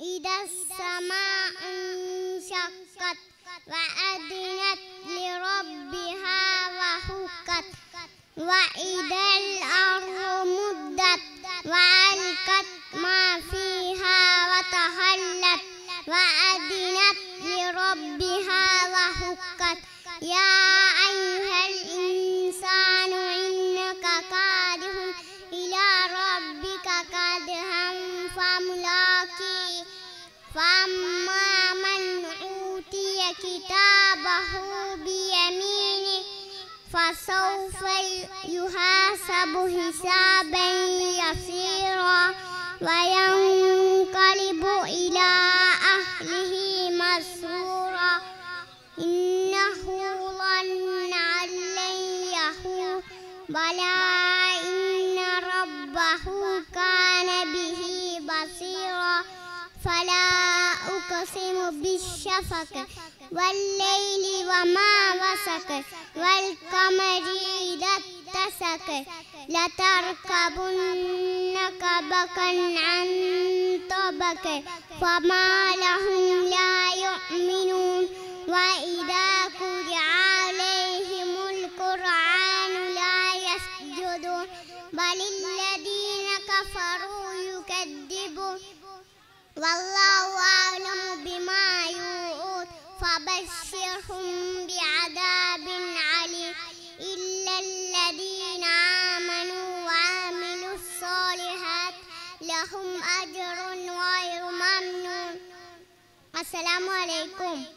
إذا السماء انشقت وأذنت لربها وحقت وإذا الأرض مدت وألقت ما فيها وتهلت وأذنت لربها وحقت يا أيها الإنسان إنك كَادِحٌ إلى ربك كَادِحًا فملاقيه فأما من أوتي كتابه بيمينه فسوف يحاسب حسابا يسيرا وينقلب إلى أهله مسرورا إنه ظن أن لن يحور بلى إن ربه كان فلا أقسم بالشفق والليل وما وسق والقمر إذا اتسق لتركبن طبقا عن طبق فما لهم لا يؤمنون وإذا قرئ عليهم القرآن لا يسجدون بل الذين كفروا يكذبون والله أعلم بما يوعون فبشرهم بعذاب عليم إلا الذين آمنوا وعملوا الصالحات لهم أجر غير ممنون السلام عليكم